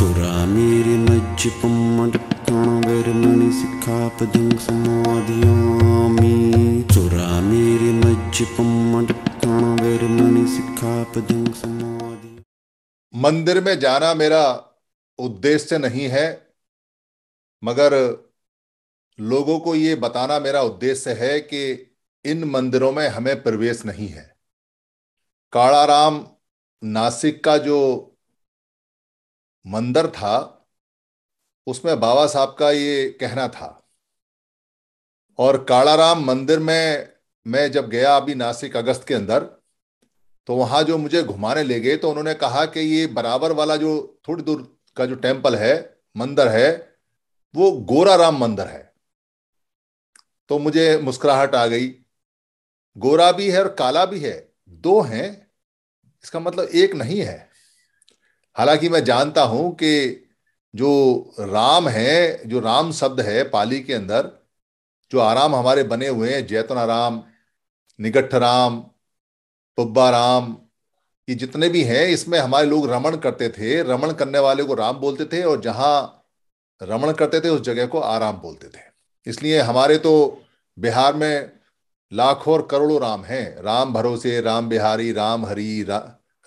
चोरा मेरे मज्ज पम्मण मणि सिखा पदंग समाधियामी चोरा मेरे मज्ज पम्मण मणि सिखा पदंग समाधि मंदिर में जाना मेरा उद्देश्य नहीं है मगर लोगों को ये बताना मेरा उद्देश्य है कि इन मंदिरों में हमें प्रवेश नहीं है काड़ाराम नासिक का जो मंदिर था उसमें बाबा साहब का ये कहना था और काड़ाराम मंदिर में मैं जब गया अभी नासिक अगस्त के अंदर तो वहां जो मुझे घुमाने ले गए तो उन्होंने कहा कि ये बराबर वाला जो थोड़ी दूर का जो टेम्पल है मंदिर है वो गोरा राम मंदिर है तो मुझे मुस्कुराहट आ गई गोरा भी है और काला भी है दो हैं इसका मतलब एक नहीं है हालांकि मैं जानता हूं कि जो राम है जो राम शब्द है पाली के अंदर जो आराम हमारे बने हुए हैं जैतना राम निगठ राम पुब्बा राम ये जितने भी हैं इसमें हमारे लोग रमण करते थे रमण करने वाले को राम बोलते थे और जहाँ रमण करते थे उस जगह को आराम बोलते थे इसलिए हमारे तो बिहार में लाखों और करोड़ों राम हैं राम भरोसे राम बिहारी राम हरी रा,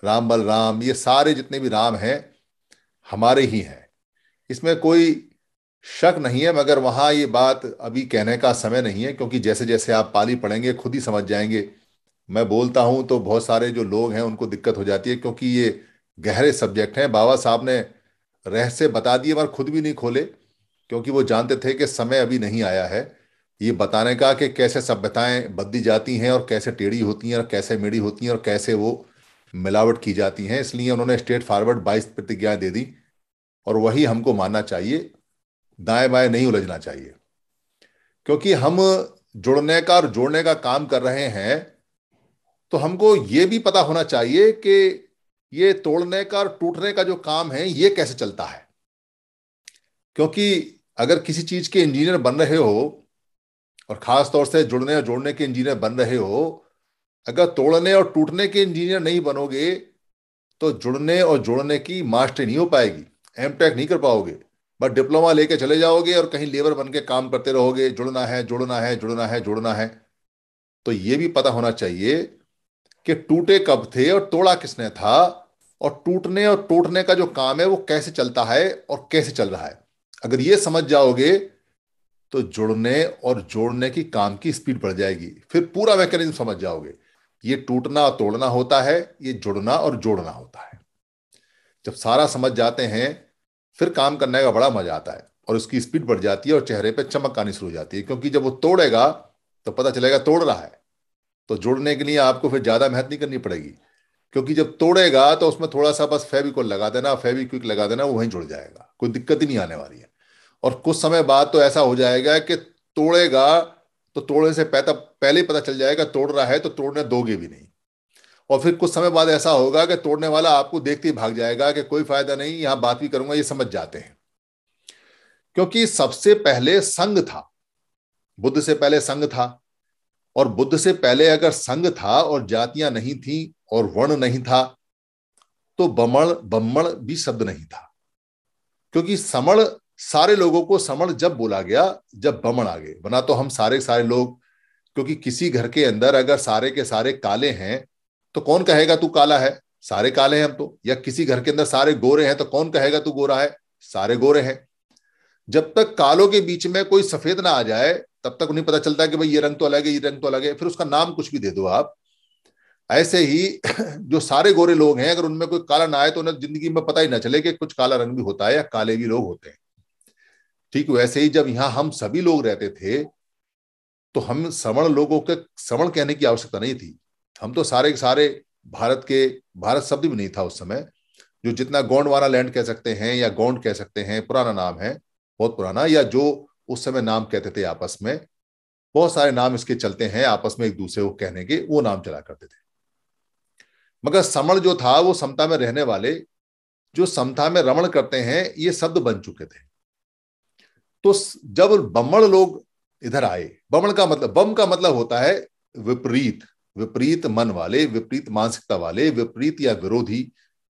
राम बल राम ये सारे जितने भी राम हैं हमारे ही हैं इसमें कोई शक नहीं है मगर वहाँ ये बात अभी कहने का समय नहीं है क्योंकि जैसे जैसे आप पाली पढ़ेंगे खुद ही समझ जाएंगे मैं बोलता हूँ तो बहुत सारे जो लोग हैं उनको दिक्कत हो जाती है क्योंकि ये गहरे सब्जेक्ट हैं बाबा साहब ने रहस्य बता दिए मगर खुद भी नहीं खोले क्योंकि वो जानते थे कि समय अभी नहीं आया है ये बताने का कि कैसे सभ्यताएं बदली जाती हैं और कैसे टेढ़ी होती हैं और कैसे मेढ़ी होती हैं और कैसे वो मिलावट की जाती है इसलिए उन्होंने स्ट्रेट फॉरवर्ड बाईस प्रतिज्ञाएं दे दी और वही हमको मानना चाहिए दाएं बाएं नहीं उलझना चाहिए क्योंकि हम जुड़ने का और जोड़ने का काम कर रहे हैं तो हमको ये भी पता होना चाहिए कि ये तोड़ने का और टूटने का जो काम है ये कैसे चलता है क्योंकि अगर किसी चीज के इंजीनियर बन रहे हो और खास तौर से जुड़ने और जोड़ने के इंजीनियर बन रहे हो अगर तोड़ने और टूटने के इंजीनियर नहीं बनोगे तो जुड़ने और जोड़ने की मास्टरी नहीं हो पाएगी एम टेक नहीं कर पाओगे बट डिप्लोमा लेके चले जाओगे और कहीं लेबर बन के काम करते रहोगे जुड़ना है जुड़ना है जुड़ना है जुड़ना है तो ये भी पता होना चाहिए कि टूटे कब थे और तोड़ा किसने था और टूटने और टूटने का जो काम है वो कैसे चलता है और कैसे चल रहा है अगर ये समझ जाओगे तो जुड़ने और जोड़ने की काम की स्पीड बढ़ जाएगी फिर पूरा मैकेनिज्म समझ जाओगे ये टूटना और तोड़ना होता है ये जुड़ना और जोड़ना होता है जब सारा समझ जाते हैं फिर काम करने का बड़ा मजा आता है और उसकी स्पीड बढ़ जाती है और चेहरे पर चमक आनी शुरू हो जाती है क्योंकि जब वो तोड़ेगा तो पता चलेगा तोड़ रहा है तो जोड़ने के लिए आपको फिर ज़्यादा मेहनत नहीं करनी पड़ेगी क्योंकि जब तोड़ेगा तो उसमें थोड़ा सा बस फेविकोल लगा देना क्विक लगा देना वो वहीं जुड़ जाएगा कोई दिक्कत ही नहीं आने वाली है और कुछ समय बाद तो ऐसा हो जाएगा कि तोड़ेगा तो तोड़ने से पैता पहले ही पता चल जाएगा तोड़ रहा है तो तोड़ने दोगे भी नहीं और फिर कुछ समय बाद ऐसा होगा कि तोड़ने वाला आपको देखते ही भाग जाएगा कि कोई फायदा नहीं यहां बात भी करूंगा ये समझ जाते हैं क्योंकि सबसे पहले संघ था बुद्ध से पहले संघ था और बुद्ध से पहले अगर संघ था और जातियां नहीं थी और वर्ण नहीं था तो बमण बमण भी शब्द नहीं था क्योंकि समण सारे लोगों को समण जब बोला गया जब बमण आ गए बना तो हम सारे सारे लोग क्योंकि किसी घर के अंदर अगर सारे के सारे काले हैं तो कौन कहेगा तू काला है सारे काले हैं हम तो या किसी घर के अंदर सारे गोरे हैं तो कौन कहेगा तू गोरा है सारे गोरे हैं जब तक कालों के बीच में कोई सफेद ना आ जाए तब तक उन्हें पता चलता है कि भाई ये रंग तो अलग है ये रंग तो अलग है फिर उसका नाम कुछ भी दे दो आप ऐसे ही जो सारे गोरे लोग हैं अगर उनमें कोई काला ना आए तो उन्हें जिंदगी में पता ही ना चले कि कुछ काला रंग भी होता है या काले भी लोग होते हैं ठीक वैसे ही जब यहां हम सभी लोग रहते थे तो हम श्रवण लोगों के श्रवण कहने की आवश्यकता नहीं थी हम तो सारे के सारे भारत के भारत शब्द भी नहीं था उस समय जो जितना वाला लैंड कह सकते हैं या गौंड कह सकते हैं पुराना नाम है बहुत पुराना या जो उस समय नाम कहते थे आपस में बहुत सारे नाम इसके चलते हैं आपस में एक दूसरे को कहने के वो नाम चला करते थे मगर समण जो था वो समता में रहने वाले जो समता में रमण करते हैं ये शब्द बन चुके थे तो जब बमण लोग इधर आए बमण का मतलब बम का मतलब होता है विपरीत विपरीत मन वाले विपरीत मानसिकता वाले विपरीत या विरोधी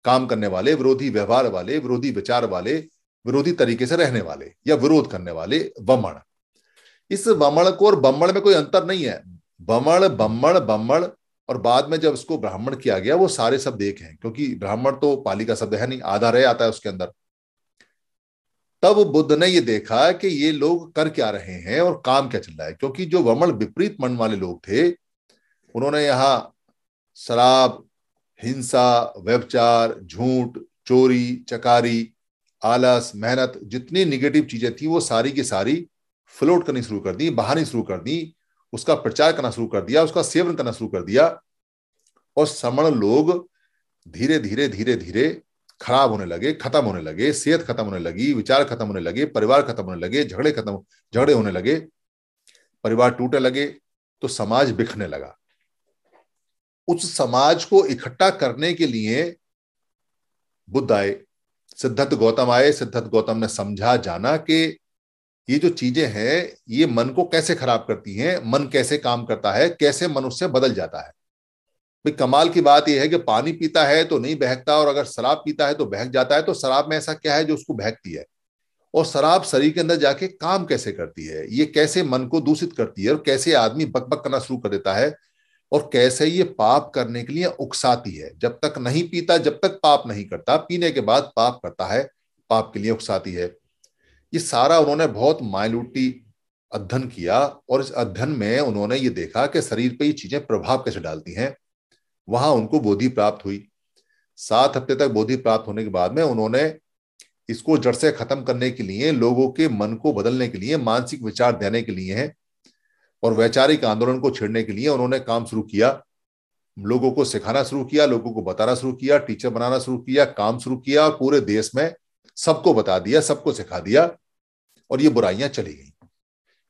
काम करने वाले विरोधी व्यवहार वाले विरोधी विचार वाले विरोधी तरीके से रहने वाले या विरोध करने वाले बमण इस बमण को और बमण में कोई अंतर नहीं है बमण बमण बमण और बाद में जब इसको ब्राह्मण किया गया वो सारे शब्द एक हैं क्योंकि ब्राह्मण तो पाली का शब्द है नहीं आधा रह आता है उसके अंदर तब बुद्ध ने ये देखा कि ये लोग कर क्या रहे हैं और काम क्या चल रहा है क्योंकि जो वमण विपरीत मन वाले लोग थे उन्होंने यहाँ शराब हिंसा व्यवचार झूठ चोरी चकारी आलस मेहनत जितनी निगेटिव चीजें थी वो सारी की सारी फ्लोट करनी शुरू कर दी बहानी शुरू कर दी उसका प्रचार करना शुरू कर दिया उसका सेवन करना शुरू कर दिया और समण लोग धीरे धीरे धीरे धीरे खराब होने लगे खत्म होने लगे सेहत खत्म होने लगी विचार खत्म होने लगे परिवार खत्म होने लगे झगड़े खत्म झगड़े होने लगे परिवार टूटने लगे तो समाज बिखने लगा उस समाज को इकट्ठा करने के लिए बुद्ध आए सिद्धार्थ गौतम आए सिद्धार्थ गौतम ने समझा जाना कि ये जो चीजें हैं ये मन को कैसे खराब करती हैं मन कैसे काम करता है कैसे मनुष्य बदल जाता है भाई कमाल की बात यह है कि पानी पीता है तो नहीं बहकता और अगर शराब पीता है तो बहक जाता है तो शराब में ऐसा क्या है जो उसको बहकती है और शराब शरीर के अंदर जाके काम कैसे करती है ये कैसे मन को दूषित करती है और कैसे आदमी बकबक करना शुरू कर देता है और कैसे ये पाप करने के लिए उकसाती है जब तक नहीं पीता जब तक पाप नहीं करता पीने के बाद पाप करता है पाप के लिए उकसाती है ये सारा उन्होंने बहुत मायलूटी अध्ययन किया और इस अध्ययन में उन्होंने ये देखा कि शरीर पर ये चीजें प्रभाव कैसे डालती हैं वहां उनको बोधि प्राप्त हुई सात हफ्ते तक बोधि प्राप्त होने के बाद में उन्होंने इसको जड़ से खत्म करने के लिए लोगों के मन को बदलने के लिए मानसिक विचार देने के लिए है और वैचारिक आंदोलन को छेड़ने के लिए उन्होंने काम शुरू किया लोगों को सिखाना शुरू किया लोगों को बताना शुरू किया टीचर बनाना शुरू किया काम शुरू किया पूरे देश में सबको बता दिया सबको सिखा दिया और ये बुराइयां चली गई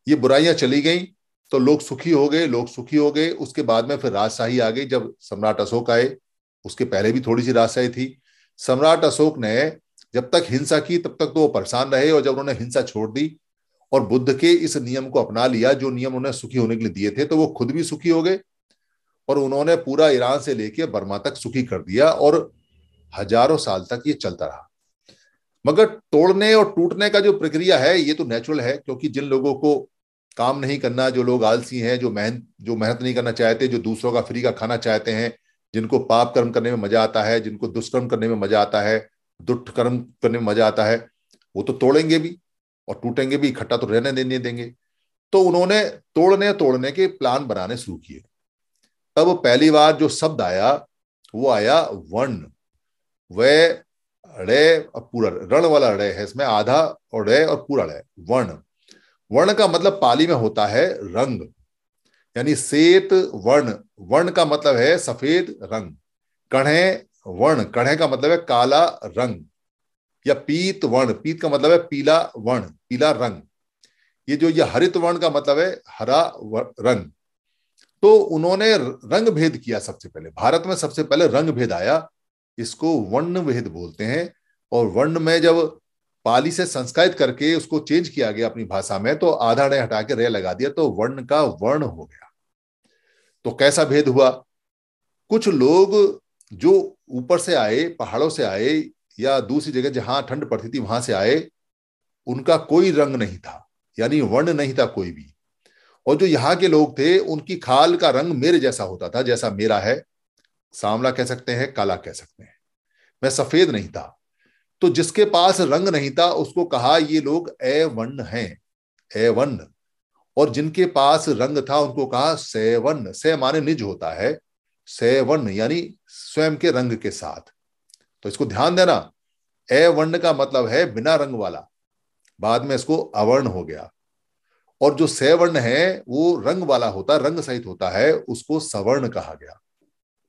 ये बुराइयां चली गई तो लोग सुखी हो गए लोग सुखी हो गए उसके बाद में फिर राजशाही आ गई जब सम्राट अशोक आए उसके पहले भी थोड़ी सी राजशाही थी सम्राट अशोक ने जब तक हिंसा की तब तक तो वो परेशान रहे और जब उन्होंने हिंसा छोड़ दी और बुद्ध के इस नियम को अपना लिया जो नियम उन्हें सुखी होने के लिए दिए थे तो वो खुद भी सुखी हो गए और उन्होंने पूरा ईरान से लेकर बर्मा तक सुखी कर दिया और हजारों साल तक ये चलता रहा मगर तोड़ने और टूटने का जो प्रक्रिया है ये तो नेचुरल है क्योंकि जिन लोगों को काम नहीं करना जो लोग आलसी हैं जो मेहनत जो मेहनत नहीं करना चाहते जो दूसरों का फ्री का खाना चाहते हैं जिनको पाप कर्म करने में मजा आता है जिनको दुष्कर्म करने में मजा आता है दुष्ट कर्म करने में मजा आता है वो तो तोड़ेंगे भी और टूटेंगे भी इकट्ठा तो रहने देने देंगे तो उन्होंने तोड़ने तोड़ने के प्लान बनाने शुरू किए तब पहली बार जो शब्द आया वो आया वर्ण वह रे पूरा रण वाला रे है इसमें आधा और रे और पूरा रे वर्ण वर्ण का मतलब पाली में होता है रंग यानी सेत वर्ण वर्ण का मतलब है सफेद रंग कढ़े वर्ण कढ़े का मतलब है काला रंग या पीत वर्ण पीत का मतलब है पीला वर्ण पीला रंग ये जो ये हरित वर्ण का मतलब है हरा रंग तो उन्होंने रंग भेद किया सबसे पहले भारत में सबसे पहले रंग भेद आया इसको वर्ण भेद बोलते हैं और वर्ण में जब पाली से संस्कृत करके उसको चेंज किया गया अपनी भाषा में तो आधा ने हटा के रे लगा दिया तो वर्ण का वर्ण हो गया तो कैसा भेद हुआ कुछ लोग जो ऊपर से आए पहाड़ों से आए या दूसरी जगह जहां ठंड पड़ती थी वहां से आए उनका कोई रंग नहीं था यानी वर्ण नहीं था कोई भी और जो यहाँ के लोग थे उनकी खाल का रंग मेरे जैसा होता था जैसा मेरा है सांवला कह सकते हैं काला कह सकते हैं मैं सफेद नहीं था तो जिसके पास रंग नहीं था उसको कहा ये लोग एवर्ण हैं एवर्ण और जिनके पास रंग था उनको कहा सेवन से माने निज होता है सेवन यानी स्वयं के रंग के साथ तो इसको ध्यान देना एवर्ण का मतलब है बिना रंग वाला बाद में इसको अवर्ण हो गया और जो सवर्ण है वो रंग वाला होता रंग सहित होता है उसको सवर्ण कहा गया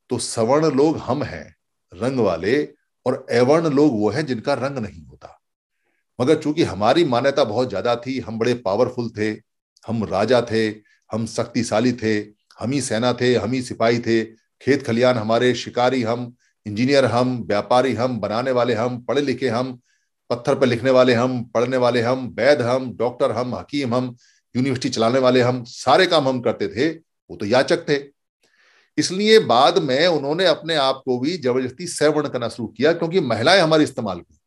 तो सवर्ण लोग हम हैं रंग वाले और एवर्ण लोग वो हैं जिनका रंग नहीं होता मगर चूंकि हमारी मान्यता बहुत ज्यादा थी हम बड़े पावरफुल थे हम राजा थे हम शक्तिशाली थे हम ही सेना थे हम ही सिपाही थे खेत खलियान हमारे शिकारी हम इंजीनियर हम व्यापारी हम बनाने वाले हम पढ़े लिखे हम पत्थर पर लिखने वाले हम पढ़ने वाले हम वैद हम डॉक्टर हम हकीम हम यूनिवर्सिटी चलाने वाले हम सारे काम हम करते थे वो तो याचक थे इसलिए बाद में उन्होंने अपने आप को भी जबरदस्ती सैवर्ण करना शुरू किया क्योंकि महिलाएं हमारे इस्तेमाल की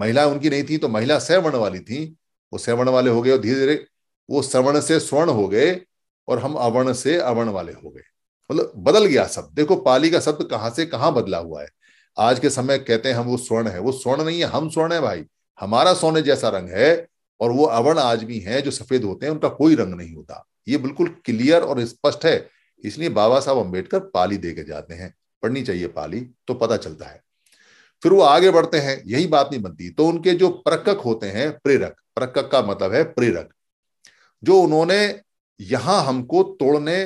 महिलाएं उनकी नहीं थी तो महिला सैवर्ण वाली थी वो सैवर्ण वाले हो गए और धीरे धीरे वो सवर्ण से स्वर्ण हो गए और हम अवर्ण से अवर्ण वाले हो गए मतलब बदल गया शब्द देखो पाली का शब्द कहाँ से कहाँ बदला हुआ है आज के समय कहते हैं हम वो स्वर्ण है वो स्वर्ण नहीं है हम स्वर्ण है भाई हमारा सोने जैसा रंग है और वो अवर्ण आज भी है जो सफेद होते हैं उनका कोई रंग नहीं होता ये बिल्कुल क्लियर और स्पष्ट है इसलिए बाबा साहब अम्बेडकर पाली दे के जाते हैं पढ़नी चाहिए पाली तो पता चलता है फिर वो आगे बढ़ते हैं यही बात नहीं बनती तो उनके जो प्रकक होते हैं प्रेरक प्रकक का मतलब है प्रेरक जो उन्होंने यहां हमको तोड़ने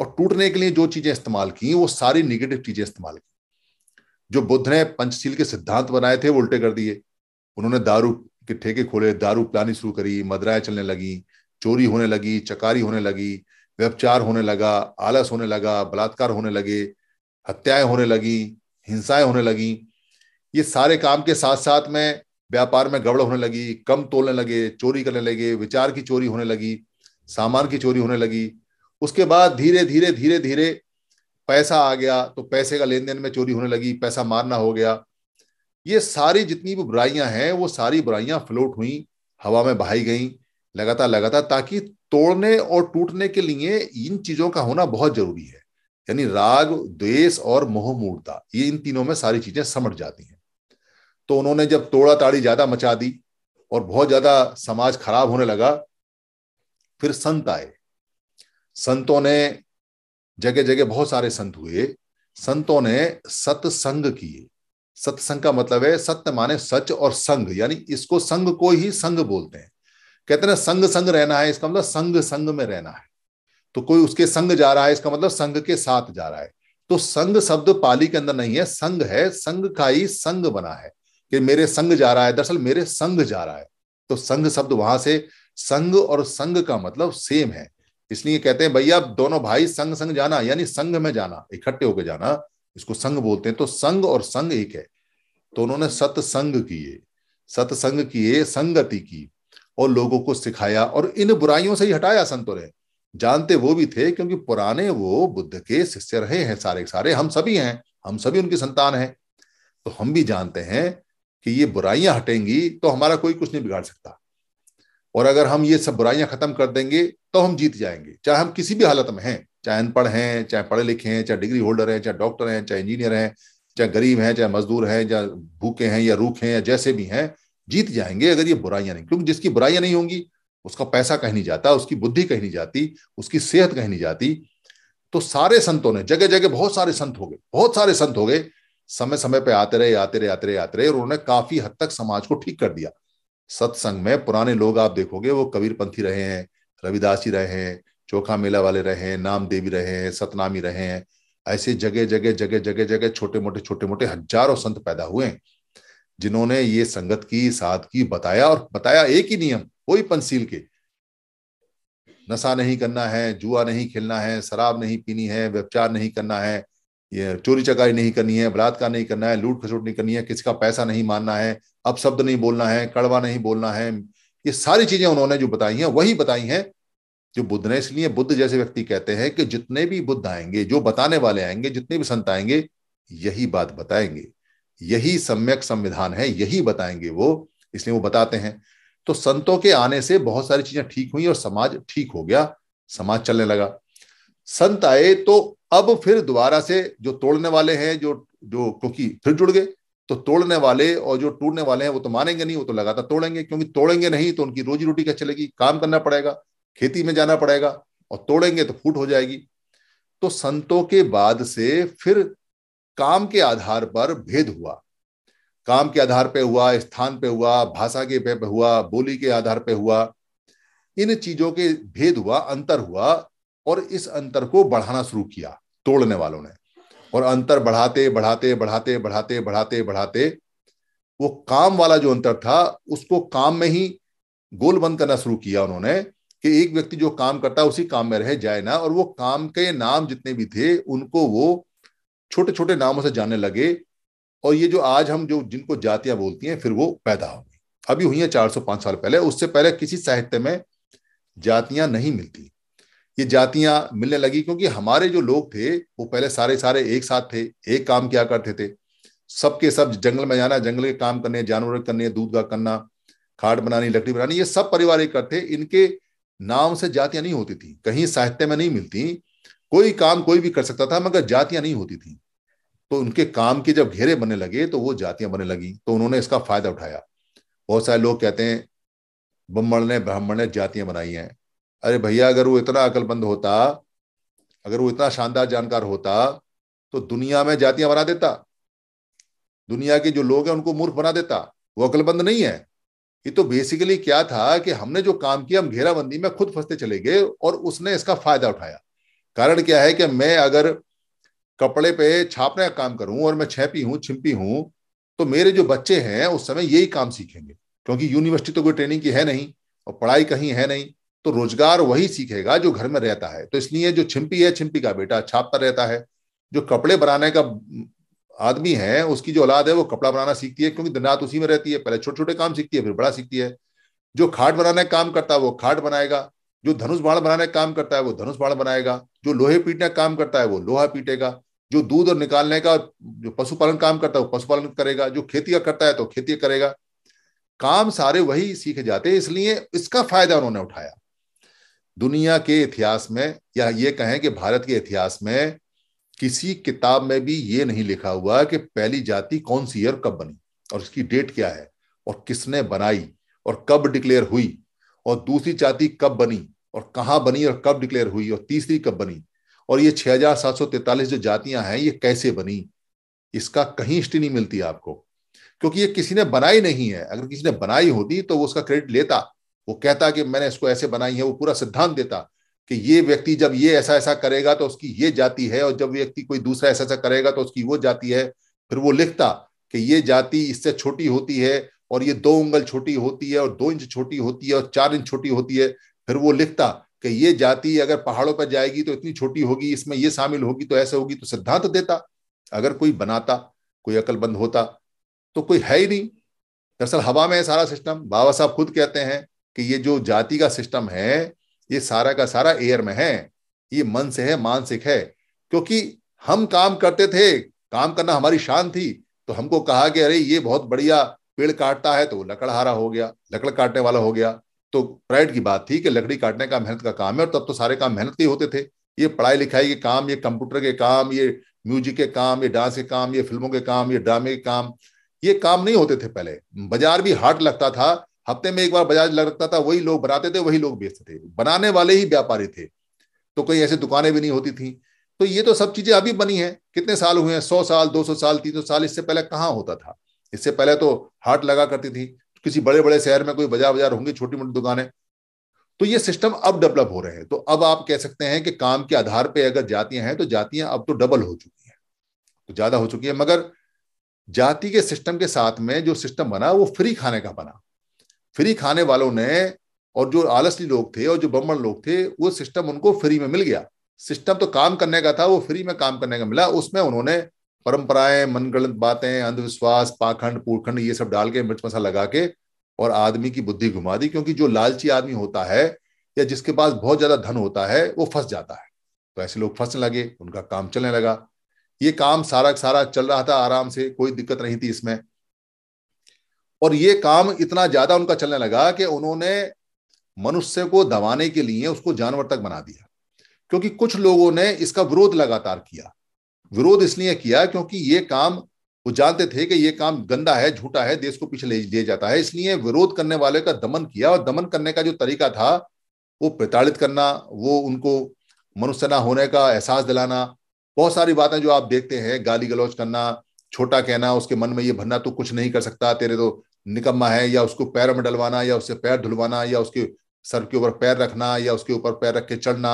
और टूटने के लिए जो चीजें इस्तेमाल की वो सारी निगेटिव चीजें इस्तेमाल की जो बुद्ध ने पंचशील के सिद्धांत बनाए थे वो उल्टे कर दिए उन्होंने दारू के ठेके खोले दारू पिलानी शुरू करी मदराएं चलने लगी चोरी होने लगी चकारी होने लगी व्यपचार होने लगा आलस होने लगा बलात्कार होने लगे हत्याएं होने लगी हिंसाएं होने लगी ये सारे काम के साथ साथ में व्यापार में गड़बड़ होने लगी कम तोलने लगे चोरी करने लगे विचार की चोरी होने लगी सामान की चोरी होने लगी उसके बाद धीरे धीरे धीरे धीरे पैसा आ गया तो पैसे का लेन देन में चोरी होने लगी पैसा मारना हो गया ये सारी जितनी भी बुराइयां हैं वो सारी बुराइयां फ्लोट हुई हवा में बहाई गई लगातार लगातार ताकि तोड़ने और टूटने के लिए इन चीजों का होना बहुत जरूरी है यानी राग द्वेष और मोहमूर्ता ये इन तीनों में सारी चीजें समट जाती हैं तो उन्होंने जब तोड़ा ताड़ी ज्यादा मचा दी और बहुत ज्यादा समाज खराब होने लगा फिर संत आए संतों ने जगह जगह बहुत सारे संत हुए संतों ने सत्संग किए सत्संग का मतलब है सत्य माने सच और संग यानी इसको संग को ही संग बोलते हैं कहते ना संग संग रहना है इसका मतलब संग संग में रहना है तो कोई उसके संग जा रहा है इसका मतलब संग के साथ जा रहा है तो संग शब्द पाली के अंदर नहीं है संग है संग का ही संग बना है कि मेरे संग जा रहा है दरअसल मेरे संग जा रहा है तो संग शब्द वहां से संग और संग का मतलब सेम है इसलिए कहते हैं भैया दोनों भाई संग संग जाना यानी संग में जाना इकट्ठे होकर जाना इसको संग बोलते हैं तो संग और संग एक है तो उन्होंने सत्संग किए सत्संग किए संगति की और लोगों को सिखाया और इन बुराइयों से ही हटाया संतों ने जानते वो भी थे क्योंकि पुराने वो बुद्ध के शिष्य रहे हैं सारे सारे हम सभी हैं हम सभी उनकी संतान हैं तो हम भी जानते हैं कि ये बुराइयां हटेंगी तो हमारा कोई कुछ नहीं बिगाड़ सकता और अगर हम ये सब बुराइयां खत्म कर देंगे तो हम जीत जाएंगे चाहे हम किसी भी हालत में हैं चाहे अनपढ़ हैं चाहे पढ़े लिखे हैं चाहे डिग्री होल्डर हैं चाहे डॉक्टर हैं चाहे इंजीनियर हैं चाहे गरीब हैं चाहे मजदूर हैं चाहे भूखे हैं या रूखे हैं या जैसे भी हैं जीत जाएंगे अगर ये बुराइयां नहीं क्योंकि जिसकी बुराइयां नहीं होंगी उसका पैसा कहीं नहीं जाता उसकी बुद्धि कहीं नहीं जाती उसकी सेहत कहीं नहीं जाती तो सारे संतों ने जगह जगह बहुत सारे संत हो गए बहुत सारे संत हो गए समय समय पर आते रहे आते रहे आते रहे आते रहे और उन्होंने काफी हद तक समाज को ठीक कर दिया सत्संग में पुराने लोग आप देखोगे वो कबीरपंथी रहे हैं रविदास जी रहे हैं चोखा मेला वाले रहे हैं नाम देवी रहे हैं सतनामी रहे हैं ऐसे जगह जगह जगह जगह जगह छोटे मोटे छोटे मोटे हजारों संत पैदा हुए जिन्होंने ये संगत की साध की बताया और बताया एक ही नियम कोई पंसील के नशा नहीं करना है जुआ नहीं खेलना है शराब नहीं पीनी है व्यवचार नहीं करना है ये चोरी चकारी नहीं करनी है बलात्कार नहीं करना है लूट खसोट नहीं करनी है किसी का पैसा नहीं मानना है अब शब्द नहीं बोलना है कड़वा नहीं बोलना है ये सारी चीजें उन्होंने जो बताई हैं वही बताई हैं जो बुद्ध ने इसलिए बुद्ध जैसे व्यक्ति कहते हैं कि जितने भी बुद्ध आएंगे जो बताने वाले आएंगे जितने भी संत आएंगे यही बात बताएंगे यही सम्यक संविधान है यही बताएंगे वो इसलिए वो बताते हैं तो संतों के आने से बहुत सारी चीजें ठीक हुई और समाज ठीक हो गया समाज चलने लगा संत आए तो अब फिर दोबारा से जो तोड़ने वाले हैं जो जो क्योंकि फिर जुड़ गए तो तोड़ने वाले और जो टूटने वाले हैं वो तो मानेंगे नहीं वो तो लगातार तोड़ेंगे क्योंकि तोड़ेंगे नहीं तो उनकी रोजी रोटी क्या चलेगी काम करना पड़ेगा खेती में जाना पड़ेगा और तोड़ेंगे तो फूट हो जाएगी तो संतों के बाद से फिर काम के आधार पर भेद हुआ काम के आधार पे हुआ स्थान पे हुआ भाषा के पे हुआ बोली के आधार पे हुआ इन चीजों के भेद हुआ अंतर हुआ और इस अंतर को बढ़ाना शुरू किया तोड़ने वालों ने और अंतर बढ़ाते बढ़ाते बढ़ाते बढ़ाते बढ़ाते बढ़ाते वो काम वाला जो अंतर था उसको काम में ही गोल बंद करना शुरू किया उन्होंने कि एक व्यक्ति जो काम करता है उसी काम में रह जाए ना और वो काम के नाम जितने भी थे उनको वो छोटे छोटे नामों से जाने लगे और ये जो आज हम जो जिनको जातियां बोलती हैं फिर वो पैदा हो गई अभी हुई है चार सौ पांच साल पहले उससे पहले किसी साहित्य में जातियां नहीं मिलती ये जातियां मिलने लगी क्योंकि हमारे जो लोग थे वो पहले सारे सारे एक साथ थे एक काम किया करते थे सबके सब जंगल में जाना जंगल के काम करने जानवर करने दूध का करना खाट बनानी लकड़ी बनानी ये सब परिवार एक करते इनके नाम से जातियां नहीं होती थी कहीं साहित्य में नहीं मिलती कोई काम कोई भी कर सकता था मगर जातियां नहीं होती थी तो उनके काम के जब घेरे बनने लगे तो वो जातियां बनने लगी तो उन्होंने इसका फायदा उठाया बहुत सारे लोग कहते हैं ब्रह्मण ने ब्राह्मण ने जातियां बनाई हैं अरे भैया अगर वो इतना अकलबंद होता अगर वो इतना शानदार जानकार होता तो दुनिया में जातियां बना देता दुनिया के जो लोग हैं उनको मूर्ख बना देता वो अकलबंद नहीं है ये तो बेसिकली क्या था कि हमने जो काम किया हम घेराबंदी में खुद फंसते चले गए और उसने इसका फायदा उठाया कारण क्या है कि मैं अगर कपड़े पे छापने का काम करूं और मैं छैपी हूं छिपी हूं तो मेरे जो बच्चे हैं उस समय यही काम सीखेंगे क्योंकि यूनिवर्सिटी तो कोई ट्रेनिंग की है नहीं और पढ़ाई कहीं है नहीं तो रोजगार वही सीखेगा जो घर में रहता है तो इसलिए जो छिम्पी है छिपी का बेटा छापता रहता है जो कपड़े बनाने का आदमी है उसकी जो औलाद है वो कपड़ा बनाना सीखती है क्योंकि दिन रात उसी में रहती है पहले छोटे छोटे काम सीखती है फिर बड़ा सीखती है जो खाट बनाने का काम करता है वो खाट बनाएगा जो धनुष बाण बनाने का काम करता है वो धनुष बाण बनाएगा जो लोहे पीटने का काम करता है वो लोहा पीटेगा जो दूध और निकालने का जो पशुपालन काम करता है वो पशुपालन करेगा जो खेती का करता है तो खेती करेगा काम सारे वही सीखे जाते हैं इसलिए इसका फायदा उन्होंने उठाया दुनिया के इतिहास में या ये कहें कि भारत के इतिहास में किसी किताब में भी ये नहीं लिखा हुआ कि पहली जाति कौन सी और कब बनी और इसकी डेट क्या है और किसने बनाई और कब डिक्लेयर हुई और दूसरी जाति कब बनी और कहाँ बनी और कब डिक्लेयर हुई और तीसरी कब बनी और ये 6743 जो जातियां हैं ये कैसे बनी इसका कहीं हिस्ट्री नहीं मिलती आपको क्योंकि ये किसी ने बनाई नहीं है अगर किसी ने बनाई होती तो वो उसका क्रेडिट लेता वो कहता कि मैंने इसको ऐसे बनाई है वो पूरा सिद्धांत देता कि ये व्यक्ति जब ये ऐसा ऐसा करेगा तो उसकी ये जाति है और जब व्यक्ति कोई दूसरा ऐसा ऐसा करेगा तो उसकी वो जाति है फिर वो लिखता कि ये जाति इससे छोटी होती है और ये दो उंगल छोटी होती है और दो इंच छोटी होती है और चार इंच छोटी होती है फिर वो लिखता कि ये जाति अगर पहाड़ों पर जाएगी तो इतनी छोटी होगी इसमें ये शामिल होगी तो ऐसे होगी तो सिद्धांत देता अगर कोई बनाता कोई अकलबंद होता तो कोई है ही नहीं दरअसल हवा में है सारा सिस्टम बाबा साहब खुद कहते हैं कि ये जो जाति का सिस्टम है ये सारा का सारा एयर में है ये मन से है मानसिक है क्योंकि हम काम करते थे काम करना हमारी शान थी तो हमको कहा कि अरे ये बहुत बढ़िया पेड़ काटता है तो लकड़हारा हो गया लकड़ काटने वाला हो गया तो प्राइड की बात थी कि लकड़ी काटने का मेहनत का काम है और तब तो सारे काम मेहनत के होते थे ये पढ़ाई लिखाई के काम ये कंप्यूटर के काम ये म्यूजिक के काम ये डांस के काम ये फिल्मों के काम ये ड्रामे के काम ये काम नहीं होते थे पहले बाजार भी हार्ड लगता था हफ्ते में एक बार बाजार लगता था वही लोग बनाते थे वही लोग बेचते थे बनाने वाले ही व्यापारी थे तो कई ऐसी दुकानें भी नहीं होती थी तो ये तो सब चीजें अभी बनी है कितने साल हुए हैं सौ साल दो सौ साल तीन सौ साल इससे पहले कहाँ होता था इससे पहले तो हार्ट लगा करती थी किसी बड़े बड़े शहर में कोई बाजार बाजार होंगे छोटी मोटी दुकानें तो ये सिस्टम अब डेवलप हो रहे हैं तो अब आप कह सकते हैं कि काम के आधार पर अगर जातियां हैं तो जातियां अब तो डबल हो चुकी हैं तो ज्यादा हो चुकी है मगर जाति के सिस्टम के साथ में जो सिस्टम बना वो फ्री खाने का बना फ्री खाने वालों ने और जो आलसी लोग थे और जो ब्राह्मण लोग थे वो सिस्टम उनको फ्री में मिल गया सिस्टम तो काम करने का था वो फ्री में काम करने का मिला उसमें उन्होंने परंपराएं मनगणित बातें अंधविश्वास पाखंड पूरखंड ये सब डाल के मिर्च मसाला लगा के और आदमी की बुद्धि घुमा दी क्योंकि जो लालची आदमी होता है या जिसके पास बहुत ज्यादा धन होता है वो फंस जाता है तो ऐसे लोग फंसने लगे उनका काम चलने लगा ये काम सारा सारा चल रहा था आराम से कोई दिक्कत नहीं थी इसमें और ये काम इतना ज्यादा उनका चलने लगा कि उन्होंने मनुष्य को दबाने के लिए उसको जानवर तक बना दिया क्योंकि कुछ लोगों ने इसका विरोध लगातार किया विरोध इसलिए किया क्योंकि ये काम वो जानते थे कि ये काम गंदा है झूठा है देश को पीछे ले दिया जाता है इसलिए विरोध करने वाले का दमन किया और दमन करने का जो तरीका था वो प्रताड़ित करना वो उनको मनुष्य ना होने का एहसास दिलाना बहुत सारी बातें जो आप देखते हैं गाली गलौज करना छोटा कहना उसके मन में ये भरना तो कुछ नहीं कर सकता तेरे तो निकम्मा है या उसको पैर में डलवाना या उससे पैर धुलवाना या उसके सर के ऊपर पैर रखना या उसके ऊपर पैर रख के चढ़ना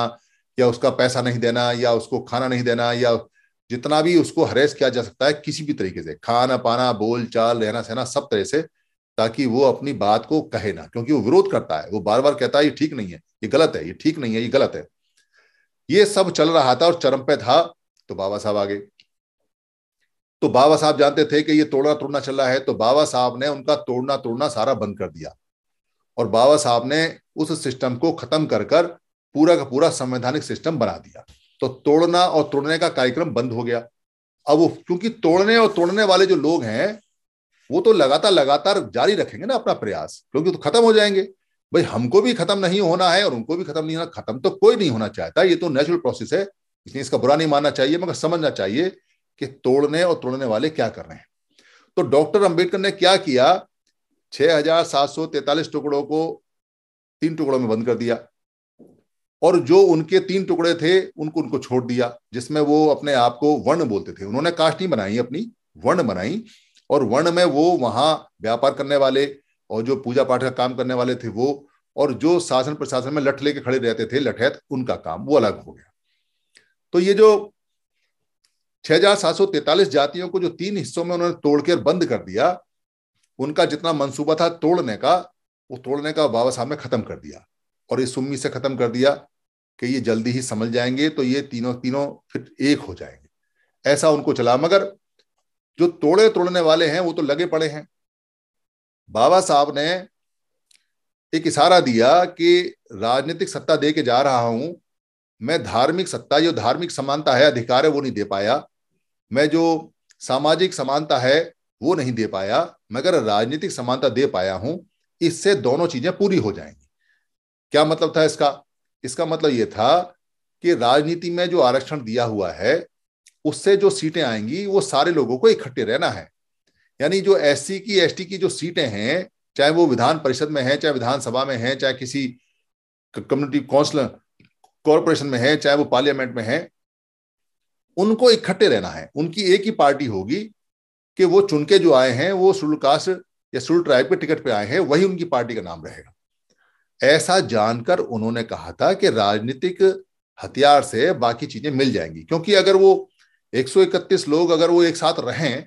या उसका पैसा नहीं देना या उसको खाना नहीं देना या जितना भी उसको हरेस किया जा सकता है किसी भी तरीके से खाना पाना बोल चाल रहना सहना सब तरह से ताकि वो अपनी बात को कहे ना क्योंकि वो विरोध करता है वो बार बार कहता है ये ठीक नहीं है ये गलत है ये ठीक नहीं है ये गलत है ये सब चल रहा था और चरम पे था तो बाबा साहब आगे तो बाबा साहब जानते थे कि ये तोड़ना तोड़ना चल रहा है तो बाबा साहब ने उनका तोड़ना तोड़ना सारा बंद कर दिया और बाबा साहब ने उस सिस्टम को खत्म कर कर पूरा का पूरा संवैधानिक सिस्टम बना दिया तो तोड़ना और तोड़ने का कार्यक्रम बंद हो गया अब वो क्योंकि तोड़ने और तोड़ने वाले जो लोग हैं वो तो लगातार लगातार जारी रखेंगे ना अपना प्रयास क्योंकि तो खत्म हो जाएंगे भाई हमको भी खत्म नहीं होना है और उनको भी खत्म नहीं होना खत्म तो कोई नहीं होना चाहता ये तो नेचुरल प्रोसेस है इसलिए इसका बुरा नहीं मानना चाहिए मगर समझना चाहिए कि तोड़ने और तोड़ने वाले क्या कर रहे हैं तो डॉक्टर अंबेडकर ने क्या किया छह टुकड़ों को तीन टुकड़ों में बंद कर दिया और जो उनके तीन टुकड़े थे उनको उनको छोड़ दिया जिसमें वो अपने आप को वर्ण बोलते थे उन्होंने कास्ट नहीं बनाई अपनी वर्ण बनाई और वर्ण में वो वहां व्यापार करने वाले और जो पूजा पाठ का काम करने वाले थे वो और जो शासन प्रशासन में लठ लेके खड़े रहते थे लठैत उनका काम वो अलग हो गया तो ये जो छह हजार सात सौ तैतालीस जातियों को जो तीन हिस्सों में उन्होंने तोड़कर बंद कर दिया उनका जितना मंसूबा था तोड़ने का वो तोड़ने का बाबा साहब ने खत्म कर दिया और इस उम्मीद से खत्म कर दिया कि ये जल्दी ही समझ जाएंगे तो ये तीनों तीनों फिर एक हो जाएंगे ऐसा उनको चला मगर जो तोड़े तोड़ने वाले हैं वो तो लगे पड़े हैं बाबा साहब ने एक इशारा दिया कि राजनीतिक सत्ता दे के जा रहा हूं मैं धार्मिक सत्ता जो धार्मिक समानता है अधिकार है वो नहीं दे पाया मैं जो सामाजिक समानता है वो नहीं दे पाया मगर राजनीतिक समानता दे पाया हूं इससे दोनों चीजें पूरी हो जाएंगी क्या मतलब था इसका इसका मतलब ये था कि राजनीति में जो आरक्षण दिया हुआ है उससे जो सीटें आएंगी वो सारे लोगों को इकट्ठे रहना है यानी जो एस की एस की जो सीटें हैं चाहे वो विधान परिषद में है चाहे विधानसभा में है चाहे किसी कम्युनिटी काउंसिल कॉरपोरेशन में है चाहे वो पार्लियामेंट में है उनको इकट्ठे रहना है उनकी एक ही पार्टी होगी कि वो चुनके जो आए हैं वो कास्ट या सुल ट्राइब के टिकट पे आए हैं वही उनकी पार्टी का नाम रहेगा ऐसा जानकर उन्होंने कहा था कि राजनीतिक हथियार से बाकी चीजें मिल जाएंगी क्योंकि अगर वो 131 लोग अगर वो एक साथ रहें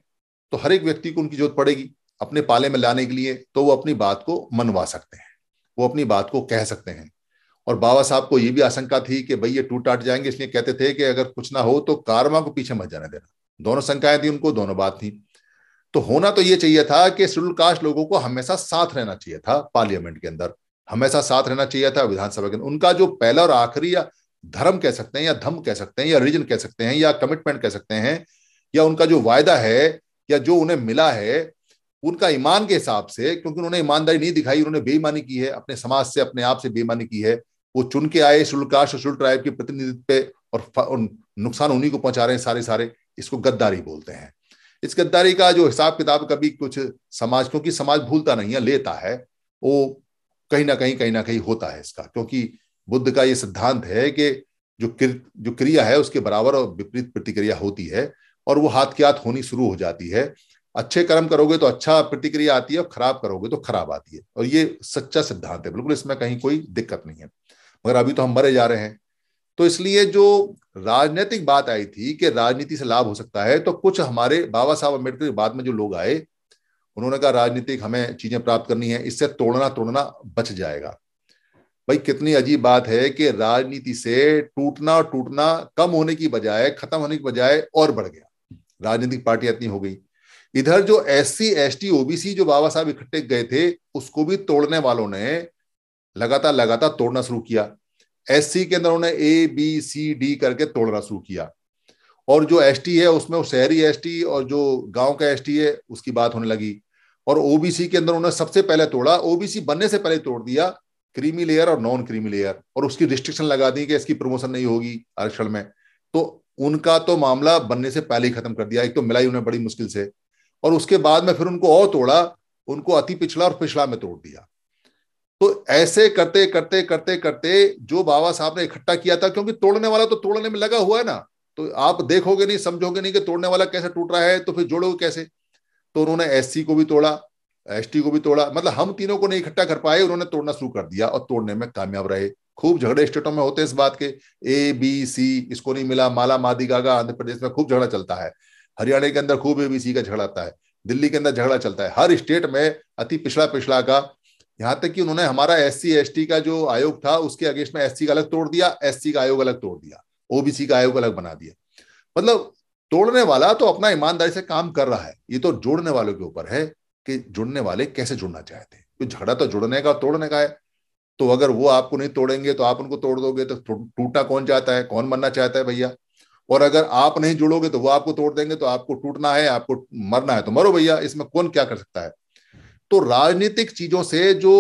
तो हर एक व्यक्ति को उनकी जरूरत पड़ेगी अपने पाले में लाने के लिए तो वो अपनी बात को मनवा सकते हैं वो अपनी बात को कह सकते हैं और बाबा साहब को ये भी आशंका थी कि भाई ये टूट टाट जाएंगे इसलिए कहते थे कि अगर कुछ ना हो तो कारमा को पीछे मत जाने देना दोनों शंकाएं थी उनको दोनों बात थी तो होना तो ये चाहिए था कि शेड्यूल कास्ट लोगों को हमेशा साथ रहना चाहिए था पार्लियामेंट के अंदर हमेशा साथ रहना चाहिए था विधानसभा के उनका जो पहला और आखिरी या धर्म कह सकते हैं या धम कह सकते हैं या रिलीजन कह सकते हैं या कमिटमेंट कह सकते हैं या उनका जो वायदा है या जो उन्हें मिला है उनका ईमान के हिसाब से क्योंकि उन्होंने ईमानदारी नहीं दिखाई उन्होंने बेईमानी की है अपने समाज से अपने आप से बेईमानी की है वो चुन के आए शुल्काश शुल्क ट्राइब के प्रतिनिधित्व पे और नुकसान उन्हीं को पहुंचा रहे हैं सारे सारे इसको गद्दारी बोलते हैं इस गद्दारी का जो हिसाब किताब कभी कुछ समाज क्योंकि समाज भूलता नहीं है लेता है वो कहीं ना कहीं कहीं ना कहीं होता है इसका क्योंकि बुद्ध का ये सिद्धांत है कि जो क्र, जो क्रिया है उसके बराबर और विपरीत प्रतिक्रिया होती है और वो हाथ की हाथ होनी शुरू हो जाती है अच्छे कर्म करोगे तो अच्छा प्रतिक्रिया आती है और खराब करोगे तो खराब आती है और ये सच्चा सिद्धांत है बिल्कुल इसमें कहीं कोई दिक्कत नहीं है मगर अभी तो हम मरे जा रहे हैं तो इसलिए जो राजनीतिक बात आई थी कि राजनीति से लाभ हो सकता है तो कुछ हमारे बाबा साहब अम्बेडकर के बाद में जो लोग आए उन्होंने कहा राजनीतिक हमें चीजें प्राप्त करनी है इससे तोड़ना तोड़ना बच जाएगा भाई कितनी अजीब बात है कि राजनीति से टूटना और टूटना कम होने की बजाय खत्म होने की बजाय और बढ़ गया राजनीतिक पार्टियां इतनी हो गई इधर जो S C S T OBC जो बाबा साहब इकट्ठे गए थे उसको भी तोड़ने वालों ने लगातार लगातार तोड़ना शुरू किया एस सी के अंदर उन्होंने ए बी सी डी करके तोड़ना शुरू किया और जो एस है उसमें शहरी एस और जो गांव का एस है उसकी बात होने लगी और ओबीसी के अंदर उन्होंने सबसे पहले तोड़ा ओबीसी बनने से पहले तोड़ दिया क्रीमी लेयर और नॉन क्रीमी लेयर और उसकी रिस्ट्रिक्शन लगा दी कि इसकी प्रमोशन नहीं होगी आरक्षण में तो उनका तो मामला बनने से पहले ही खत्म कर दिया एक तो मिलाई उन्हें बड़ी मुश्किल से और उसके बाद में फिर उनको और तोड़ा उनको अति पिछड़ा और पिछड़ा में तोड़ दिया तो ऐसे करते करते करते करते जो बाबा साहब ने इकट्ठा किया था क्योंकि तोड़ने वाला तो तोड़ने में लगा हुआ है ना तो आप देखोगे नहीं समझोगे नहीं कि तोड़ने वाला कैसे टूट रहा है तो फिर जोड़ोगे कैसे तो उन्होंने एस को भी तोड़ा एस को भी तोड़ा मतलब हम तीनों को नहीं इकट्ठा कर पाए उन्होंने तोड़ना शुरू कर दिया और तोड़ने में कामयाब रहे खूब झगड़े स्टेटों में होते हैं इस बात के ए बी सी इसको नहीं मिला माला मादी गागा आंध्र प्रदेश में खूब झगड़ा चलता है हरियाणा के अंदर खूब ए बी सी का झगड़ा आता है दिल्ली के अंदर झगड़ा चलता है हर स्टेट में अति पिछड़ा पिछड़ा का यहाँ तक कि उन्होंने हमारा एस सी का जो आयोग था उसके अगेंस्ट में एस का अलग तोड़ दिया एस का आयोग अलग तोड़ दिया ओबीसी का आयोग अलग बना दिया मतलब तोड़ने वाला तो अपना ईमानदारी से काम कर रहा है ये तो जोड़ने वालों के ऊपर है कि जुड़ने वाले कैसे जुड़ना चाहते हैं तो झगड़ा तो जुड़ने का तोड़ने का है तो अगर वो आपको नहीं तोड़ेंगे तो आप उनको तोड़ दोगे तो टूटना कौन चाहता है कौन बनना चाहता है भैया और अगर आप नहीं जुड़ोगे तो वो आपको तोड़ देंगे तो आपको टूटना है आपको मरना है तो मरो भैया इसमें कौन क्या कर सकता है तो राजनीतिक चीजों से जो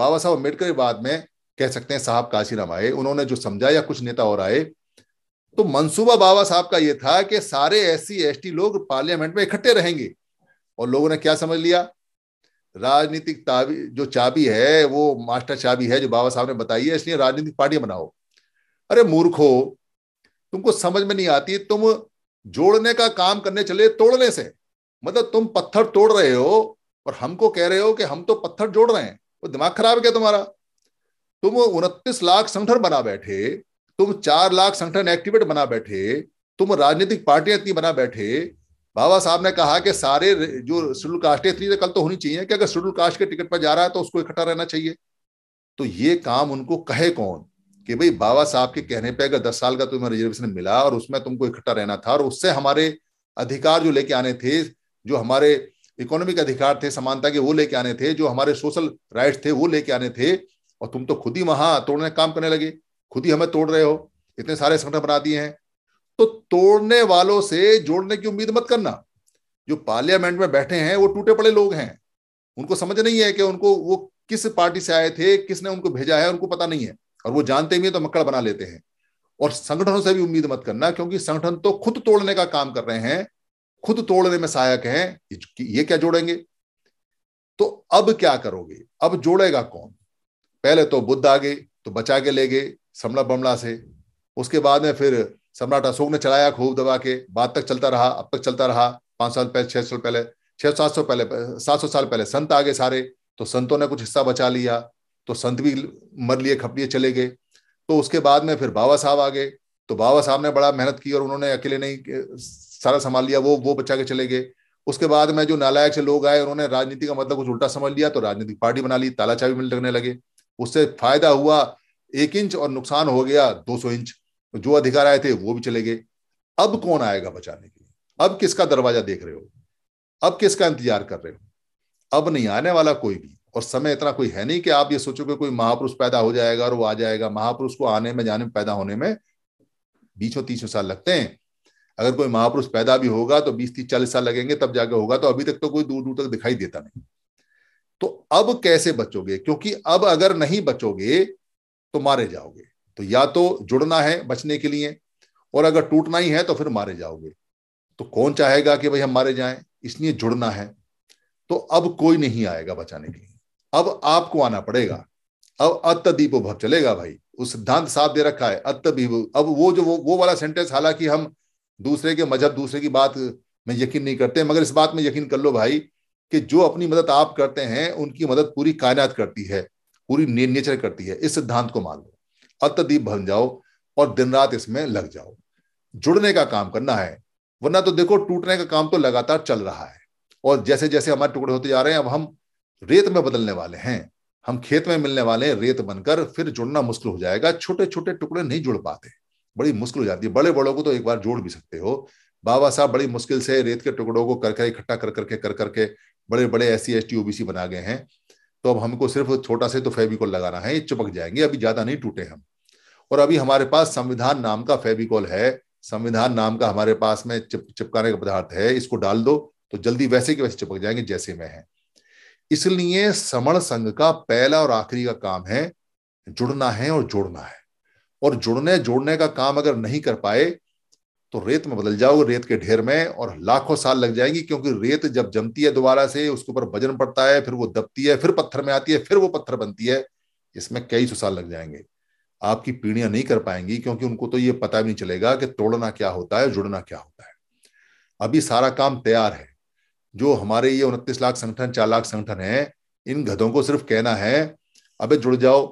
बाबा साहब अम्बेडकर बाद में कह सकते हैं साहब काशीराम आए उन्होंने जो समझाया कुछ नेता और आए तो मंसूबा बाबा साहब का यह था कि सारे एस सी लोग पार्लियामेंट में इकट्ठे रहेंगे और लोगों ने क्या समझ लिया राजनीतिक जो चाबी है वो मास्टर चाबी है जो बाबा साहब ने बताई है इसलिए राजनीतिक पार्टियां बनाओ अरे हो तुमको समझ में नहीं आती तुम जोड़ने का काम करने चले तोड़ने से मतलब तुम पत्थर तोड़ रहे हो और हमको कह रहे हो कि हम तो पत्थर जोड़ रहे हैं वो तो दिमाग खराब है क्या तुम्हारा तुम उनतीस लाख संगठन बना बैठे तुम चार लाख संगठन एक्टिवेट बना बैठे तुम राजनीतिक पार्टियां इतनी बना बैठे बाबा साहब ने कहा कि सारे जो शेड्यूल कास्ट है इतनी कल तो होनी चाहिए कि अगर शेड्यूल कास्ट के टिकट पर जा रहा है तो उसको इकट्ठा रहना चाहिए तो ये काम उनको कहे कौन कि भाई बाबा साहब के कहने पे अगर दस साल का तुम्हें रिजर्वेशन मिला और उसमें तुमको इकट्ठा रहना था और उससे हमारे अधिकार जो लेके आने थे जो हमारे इकोनॉमिक अधिकार थे समानता के वो लेके आने थे जो हमारे सोशल राइट्स थे वो लेके आने थे और तुम तो खुद ही वहां तोड़ने काम करने लगे खुद ही हमें तोड़ रहे हो इतने सारे संगठन बना दिए हैं तो तोड़ने वालों से जोड़ने की उम्मीद मत करना जो पार्लियामेंट में बैठे हैं वो टूटे पड़े लोग हैं उनको समझ नहीं है कि उनको वो किस पार्टी से आए थे किसने उनको भेजा है उनको पता नहीं है और वो जानते भी है तो मक्कड़ बना लेते हैं और संगठनों से भी उम्मीद मत करना क्योंकि संगठन तो खुद तोड़ने का काम कर रहे हैं खुद तोड़ने में सहायक हैं ये क्या जोड़ेंगे तो अब क्या करोगे अब जोड़ेगा कौन पहले तो बुद्ध आ गए तो बचा के ले गए समला बमला से उसके बाद में फिर सम्राट अशोक ने चलाया खूब दबा के बाद तक चलता रहा अब तक चलता रहा पांच साल पहले छह साल पहले छह सात सौ पहले सात सौ साल पहले संत आ गए सारे तो संतों ने कुछ हिस्सा बचा लिया तो संत भी मर लिए खप लिए चले गए तो उसके बाद में फिर बाबा साहब आ गए तो बाबा साहब ने बड़ा मेहनत की और उन्होंने अकेले नहीं सारा संभाल लिया वो वो बचा के चले गए उसके बाद में जो नालायक से लोग आए उन्होंने राजनीति का मतलब कुछ उल्टा समझ लिया तो राजनीतिक पार्टी बना ली तालाचाबी मिल लगने लगे उससे फायदा हुआ एक इंच और नुकसान हो गया 200 इंच जो अधिकार आए थे वो भी चले गए अब कौन आएगा बचाने के लिए अब किसका दरवाजा देख रहे हो अब किसका इंतजार कर रहे हो अब नहीं आने वाला कोई भी और समय इतना कोई है नहीं कि आप ये सोचो कि कोई महापुरुष पैदा हो जाएगा और वो आ जाएगा महापुरुष को आने में जाने में पैदा होने में बीसों तीसों साल लगते हैं अगर कोई महापुरुष पैदा भी होगा तो बीस तीस चालीस साल लगेंगे तब जाके होगा तो अभी तक तो कोई दूर दूर तक दिखाई देता नहीं तो अब कैसे बचोगे क्योंकि अब अगर नहीं बचोगे तो मारे जाओगे तो या तो जुड़ना है बचने के लिए और अगर टूटना ही है तो फिर मारे जाओगे तो कौन चाहेगा कि भाई हम मारे जाएं इसलिए जुड़ना है तो अब कोई नहीं आएगा बचाने के लिए अब आपको आना पड़ेगा अब अत्यदीप भव चलेगा भाई उस सिद्धांत साफ दे रखा है अत्यदीप अब वो जो वो, वो वाला सेंटेंस हालांकि हम दूसरे के मजहब दूसरे की बात में यकीन नहीं करते मगर इस बात में यकीन कर लो भाई कि जो अपनी मदद आप करते हैं उनकी मदद पूरी कायनात करती है पूरी ने, नेचर करती है इस सिद्धांत को मान लो अत्यधिक बन जाओ और दिन रात इसमें लग जाओ जुड़ने का काम करना है वरना तो देखो टूटने का काम तो लगातार चल रहा है और जैसे जैसे हमारे टुकड़े होते जा रहे हैं अब हम रेत में बदलने वाले हैं हम खेत में मिलने वाले रेत बनकर फिर जुड़ना मुश्किल हो जाएगा छोटे छोटे टुकड़े नहीं जुड़ पाते बड़ी मुश्किल हो जाती है बड़े बड़ों को तो एक बार जोड़ भी सकते हो बाबा साहब बड़ी मुश्किल से रेत के टुकड़ों को कर कर इकट्ठा कर करके कर करके बड़े बड़े S C S T OBC बना गए हैं तो अब हमको सिर्फ छोटा से तो फेविकॉल लगाना है ये चिपक जाएंगे अभी ज्यादा नहीं टूटे हम और अभी हमारे पास संविधान नाम का फेविकॉल है संविधान नाम का हमारे पास में चिप चिपकाने का पदार्थ है इसको डाल दो तो जल्दी वैसे के वैसे चिपक जाएंगे जैसे में है इसलिए समण संघ का पहला और आखिरी का काम है जुड़ना है और जोड़ना है और जुड़ने जोड़ने का काम अगर नहीं कर पाए तो रेत में बदल जाओगे रेत के ढेर में और लाखों साल लग जाएंगी क्योंकि रेत जब जमती है दोबारा से उसके ऊपर वजन पड़ता है फिर वो दबती है फिर पत्थर में आती है फिर वो पत्थर बनती है इसमें कई सौ साल लग जाएंगे आपकी पीढ़ियां नहीं कर पाएंगी क्योंकि उनको तो ये पता भी नहीं चलेगा कि तोड़ना क्या होता है जुड़ना क्या होता है अभी सारा काम तैयार है जो हमारे ये उनतीस लाख संगठन चार लाख संगठन है इन गधों को सिर्फ कहना है अबे जुड़ जाओ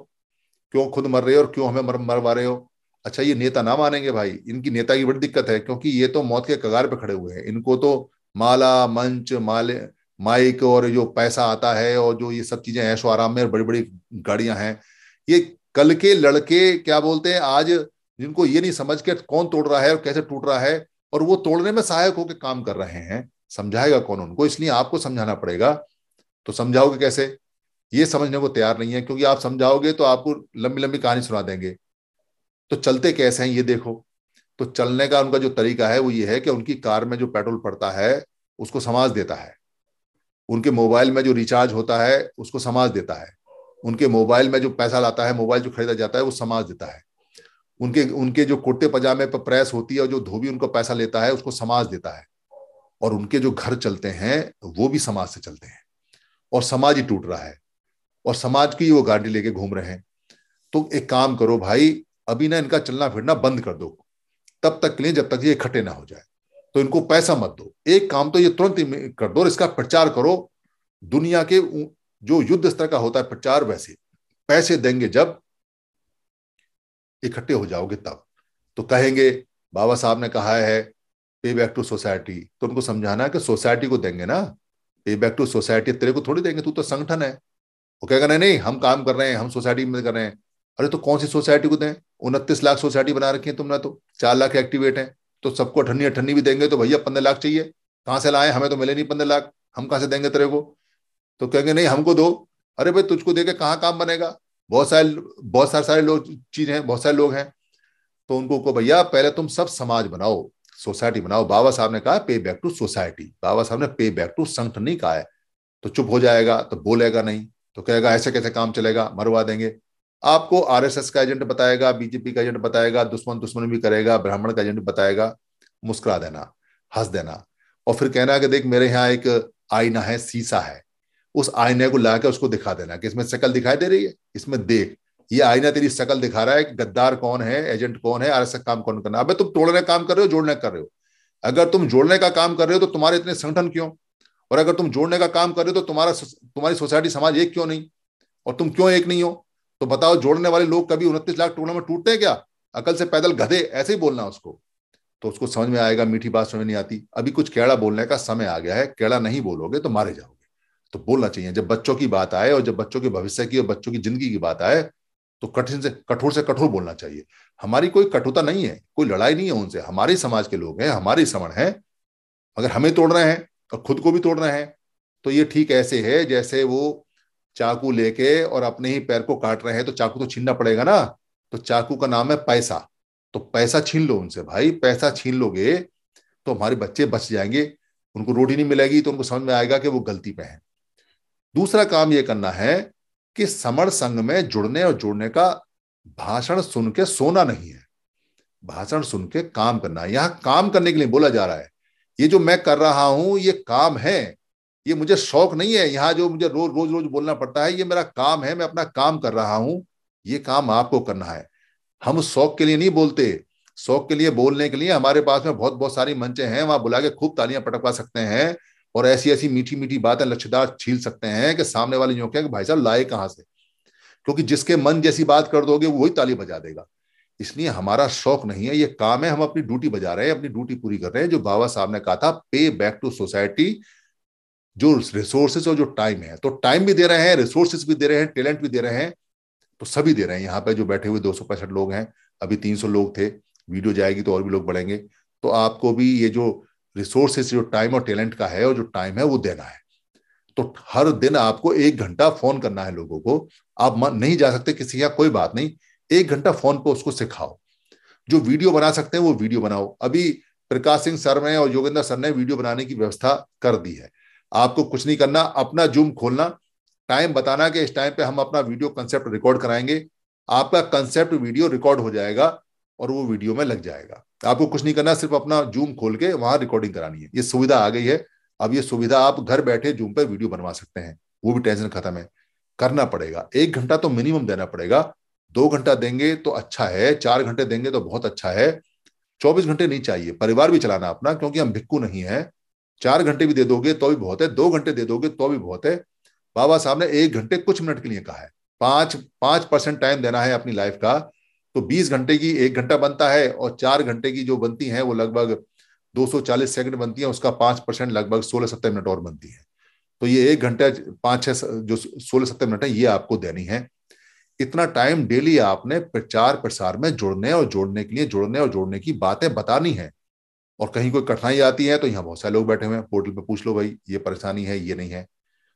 क्यों खुद मर रहे हो और क्यों हमें मर मरवा रहे हो अच्छा ये नेता ना मानेंगे भाई इनकी नेता की बड़ी दिक्कत है क्योंकि ये तो मौत के कगार पे खड़े हुए हैं इनको तो माला मंच माले माइक और जो पैसा आता है और जो ये सब चीजें ऐशो आराम में और बड़ी बड़ी गाड़ियां हैं ये कल के लड़के क्या बोलते हैं आज जिनको ये नहीं समझ के कौन तोड़ रहा है और कैसे टूट रहा है और वो तोड़ने में सहायक होकर काम कर रहे हैं समझाएगा कौन उनको इसलिए आपको समझाना पड़ेगा तो समझाओगे कैसे ये समझने को तैयार नहीं है क्योंकि आप समझाओगे तो आपको लंबी लंबी कहानी सुना देंगे तो चलते कैसे हैं ये देखो तो चलने का उनका जो तरीका है वो ये है कि उनकी कार में जो पेट्रोल पड़ता है उसको समाज देता है उनके मोबाइल में जो रिचार्ज होता है उसको समाज देता है उनके मोबाइल में जो पैसा लाता है मोबाइल जो खरीदा जाता है वो समाज देता है उनके उनके जो कुर्ते पजामे पर प्रेस होती है और जो धोबी उनको पैसा लेता है उसको समाज देता है और उनके जो घर चलते हैं वो भी समाज से चलते हैं और समाज ही टूट रहा है और समाज की वो गाड़ी लेके घूम रहे हैं तो एक काम करो भाई अभी ना इनका चलना फिरना बंद कर दो तब तक के लिए जब तक ये इकट्ठे ना हो जाए तो इनको पैसा मत दो एक काम तो ये तुरंत ही कर दो और इसका प्रचार करो दुनिया के जो युद्ध स्तर का होता है प्रचार वैसे पैसे देंगे जब इकट्ठे हो जाओगे तब तो कहेंगे बाबा साहब ने कहा है पे बैक टू सोसाइटी तो उनको समझाना कि सोसाइटी को देंगे ना पे बैक टू सोसाइटी तेरे को थोड़ी देंगे तू तो संगठन है वो कहेगा नहीं नहीं हम काम कर रहे हैं हम सोसाइटी में कर रहे हैं अरे तो कौन सी सोसाइटी को दें उनतीस लाख सोसाइटी बना रखी है तुमने तो चार लाख एक्टिवेट हैं तो सबको अठन्नी अठन्नी भी देंगे तो भैया पंद्रह लाख चाहिए कहाँ से लाए हमें तो मिले नहीं पंद्रह लाख हम कहाँ से देंगे तेरे को तो कहेंगे नहीं हमको दो अरे भाई तुझको दे के कहाँ काम बनेगा बहुत सारे बहुत सारे सारे लोग चीज हैं बहुत सारे लोग हैं तो उनको को भैया पहले तुम सब समाज बनाओ सोसाइटी बनाओ बाबा साहब ने कहा पे बैक टू सोसाइटी बाबा साहब ने पे बैक टू संगठन नहीं कहा है तो चुप हो जाएगा तो बोलेगा नहीं तो कहेगा ऐसे कैसे काम चलेगा मरवा देंगे आपको आरएसएस का एजेंट बताएगा बीजेपी का एजेंट बताएगा दुश्मन दुश्मन भी करेगा ब्राह्मण का एजेंट बताएगा मुस्कुरा देना हंस देना और फिर कहना कि देख मेरे यहाँ एक आईना है सीसा है उस आईने को लाकर उसको दिखा देना कि इसमें शकल दिखाई दे रही है इसमें देख ये आईना तेरी शकल दिखा रहा है कि गद्दार कौन है एजेंट कौन है आरएसएस काम कौन करना अबे तुम तोड़ने का काम कर रहे हो जोड़ने कर रहे हो अगर तुम जोड़ने का काम कर रहे हो तो तुम्हारे इतने संगठन क्यों और अगर तुम जोड़ने का काम कर रहे हो तो तुम्हारा तुम्हारी सोसाइटी समाज एक क्यों नहीं और तुम क्यों एक नहीं हो तो बताओ जोड़ने वाले लोग कभी उनतीस लाख टुकड़ों में टूटते हैं क्या अकल से पैदल गधे ऐसे ही बोलना उसको तो उसको समझ में आएगा मीठी बात समझ नहीं आती अभी कुछ केड़ा बोलने का समय आ गया है केड़ा नहीं बोलोगे तो मारे जाओगे तो बोलना चाहिए जब बच्चों की बात आए और जब बच्चों के भविष्य की और बच्चों की जिंदगी की बात आए तो कठिन से कठोर से कठोर बोलना चाहिए हमारी कोई कठोरता नहीं है कोई लड़ाई नहीं है उनसे हमारे समाज के लोग हैं हमारे समण हैं मगर हमें तोड़ रहे हैं और खुद को भी तोड़ रहे हैं तो ये ठीक ऐसे है जैसे वो चाकू लेके और अपने ही पैर को काट रहे हैं तो चाकू तो छीनना पड़ेगा ना तो चाकू का नाम है पैसा तो पैसा छीन लो उनसे भाई पैसा छीन लोगे तो हमारे बच्चे बच जाएंगे उनको रोटी नहीं मिलेगी तो उनको समझ में आएगा कि वो गलती पे है दूसरा काम ये करना है कि समर संघ में जुड़ने और जुड़ने का भाषण सुन के सोना नहीं है भाषण सुन के काम करना है यहाँ काम करने के लिए बोला जा रहा है ये जो मैं कर रहा हूं ये काम है ये मुझे शौक नहीं है यहाँ जो मुझे रोज रोज रोज बोलना पड़ता है ये मेरा काम है मैं अपना काम कर रहा हूं ये काम आपको करना है हम शौक के लिए नहीं बोलते शौक के लिए बोलने के लिए हमारे पास में बहुत बहुत सारी मंचे हैं वहां बुला के खूब तालियां पटकवा सकते हैं और ऐसी ऐसी मीठी मीठी बातें लक्ष्यदार छील सकते हैं कि सामने वाले जो क्या भाई साहब लाए कहाँ से क्योंकि जिसके मन जैसी बात कर दोगे वो वही ताली बजा देगा इसलिए हमारा शौक नहीं है ये काम है हम अपनी ड्यूटी बजा रहे हैं अपनी ड्यूटी पूरी कर रहे हैं जो बाबा साहब ने कहा था पे बैक टू सोसाइटी जो रिसोर्सेज और जो टाइम है तो टाइम भी दे रहे हैं रिसोर्सेज भी दे रहे हैं टैलेंट भी दे रहे हैं तो सभी दे रहे हैं यहाँ पे जो बैठे हुए दो लोग हैं अभी तीन लोग थे वीडियो जाएगी तो और भी लोग बढ़ेंगे तो आपको भी ये जो रिसोर्सेस जो टाइम और टैलेंट का है और जो टाइम है वो देना है तो हर दिन आपको एक घंटा फोन करना है लोगों को आप मन नहीं जा सकते किसी का कोई बात नहीं एक घंटा फोन पर उसको सिखाओ जो वीडियो बना सकते हैं वो वीडियो बनाओ अभी प्रकाश सिंह सर ने और योगेंद्र सर ने वीडियो बनाने की व्यवस्था कर दी है आपको कुछ नहीं करना अपना जूम खोलना टाइम बताना कि इस टाइम पे हम अपना वीडियो कंसेप्ट रिकॉर्ड कराएंगे आपका कंसेप्ट वीडियो रिकॉर्ड हो जाएगा और वो वीडियो में लग जाएगा आपको कुछ नहीं करना सिर्फ अपना जूम खोल के वहां रिकॉर्डिंग करानी है ये सुविधा आ गई है अब ये सुविधा आप घर बैठे जूम पर वीडियो बनवा सकते हैं वो भी टेंशन खत्म है करना पड़ेगा एक घंटा तो मिनिमम देना पड़ेगा दो घंटा देंगे तो अच्छा है चार घंटे देंगे तो बहुत अच्छा है चौबीस घंटे नहीं चाहिए परिवार भी चलाना अपना क्योंकि हम भिक्कू नहीं है चार घंटे भी दे दोगे तो भी बहुत है दो घंटे दे दोगे तो भी बहुत है बाबा साहब ने एक घंटे कुछ मिनट के लिए कहा है पांच पांच परसेंट टाइम देना है अपनी लाइफ का तो बीस घंटे की एक घंटा बनता है और चार घंटे की जो बनती है वो लगभग दो सौ चालीस सेकंड बनती है उसका पांच परसेंट लगभग सोलह सत्तर मिनट और बनती है तो ये एक घंटा पांच छह जो सोलह सत्तर मिनट है ये आपको देनी है इतना टाइम डेली आपने प्रचार प्रसार में जुड़ने और जोड़ने के लिए जुड़ने और जोड़ने की बातें बतानी है और कहीं कोई कठिनाई आती है तो यहाँ बहुत सारे लोग बैठे हुए हैं पोर्टल पे पूछ लो भाई ये परेशानी है ये नहीं है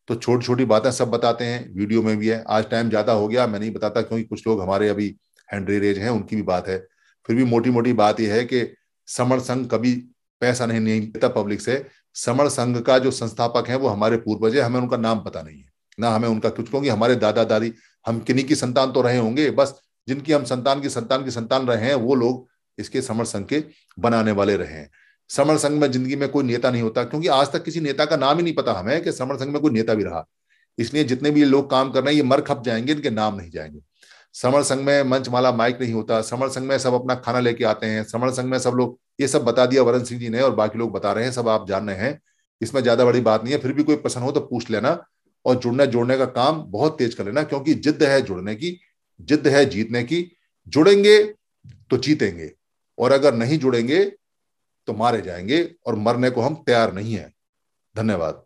तो छोटी छोटी बातें सब बताते हैं वीडियो में भी है आज टाइम ज्यादा हो गया मैं नहीं बताता क्योंकि कुछ लोग हमारे अभी हैंड्री रेज हैं उनकी भी बात है फिर भी मोटी मोटी बात यह है कि समर संघ कभी पैसा नहीं नहीं पब्लिक से समर संघ का जो संस्थापक है वो हमारे पूर्वज है हमें उनका नाम पता नहीं है ना हमें उनका कुछ क्योंकि हमारे दादा दादी हम किन्हीं की संतान तो रहे होंगे बस जिनकी हम संतान की संतान की संतान रहे हैं वो लोग इसके समर संघ के बनाने वाले रहे हैं समर संघ में जिंदगी में कोई नेता नहीं होता क्योंकि आज तक किसी नेता का नाम ही नहीं पता हमें कि समर संघ में कोई नेता भी रहा इसलिए जितने भी ये लोग काम कर रहे हैं ये मर खप जाएंगे इनके नाम नहीं जाएंगे समर संघ में मंच माला माइक नहीं होता समर संघ में सब अपना खाना लेके आते हैं समर संघ में सब लोग ये सब बता दिया वरण सिंह जी ने और बाकी लोग बता रहे हैं सब आप जान रहे हैं इसमें ज्यादा बड़ी बात नहीं है फिर भी कोई पसंद हो तो पूछ लेना और जुड़ने जोड़ने का काम बहुत तेज कर लेना क्योंकि जिद्द है जुड़ने की जिद्द है जीतने की जुड़ेंगे तो जीतेंगे और अगर नहीं जुड़ेंगे तो मारे जाएंगे और मरने को हम तैयार नहीं है धन्यवाद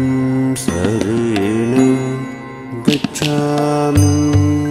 सरेण गच्छामि